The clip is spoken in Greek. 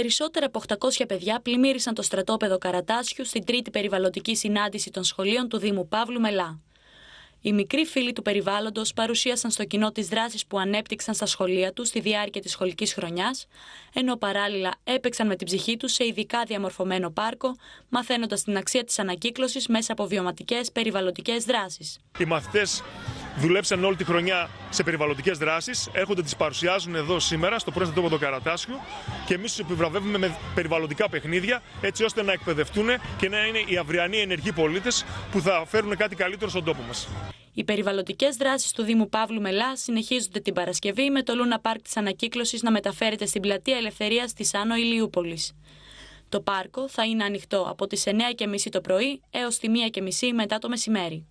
Περισσότερα από 800 παιδιά πλημμύρισαν το στρατόπεδο Καρατάσιου στην τρίτη περιβαλλοντική συνάντηση των σχολείων του Δήμου Παύλου Μελά. Οι μικροί φίλοι του περιβάλλοντος παρουσίασαν στο κοινό τις δράσεις που ανέπτυξαν στα σχολεία τους στη διάρκεια της σχολικής χρονιάς, ενώ παράλληλα έπαιξαν με την ψυχή τους σε ειδικά διαμορφωμένο πάρκο, μαθαίνοντας την αξία της ανακύκλωσης μέσα από βιωματικές περιβαλλοντικές δράσεις. Οι δουλέψαν όλη τη χρονιά σε περιβαλλοντικές δράσεις. Έρχονται, τις παρουσιάζουν εδώ σήμερα στο πρώτο τόπο του Καρατάσιου και εμείς τους επιβραβεύουμε με περιβαλλοντικά παιχνίδια, έτσι ώστε να εκπαιδευτούν και να είναι οι αυριανοί ενεργοί πολίτες που θα φέρουν κάτι καλύτερο στον τόπο μας. Οι περιβαλλοντικές δράσεις του Δήμου Παύλου Μελά συνεχίζονται την Παρασκευή με το Λούνα Πάρκ της Ανακύκλωσης να μεταφέρεται στην πλατεία Ελευθερίας της Άνω Ηλιούπολης. Το πάρκο θα είναι ανοιχτό από τις 9.30 το πρωί έως τη 1.30 μετά το μεσημέρι.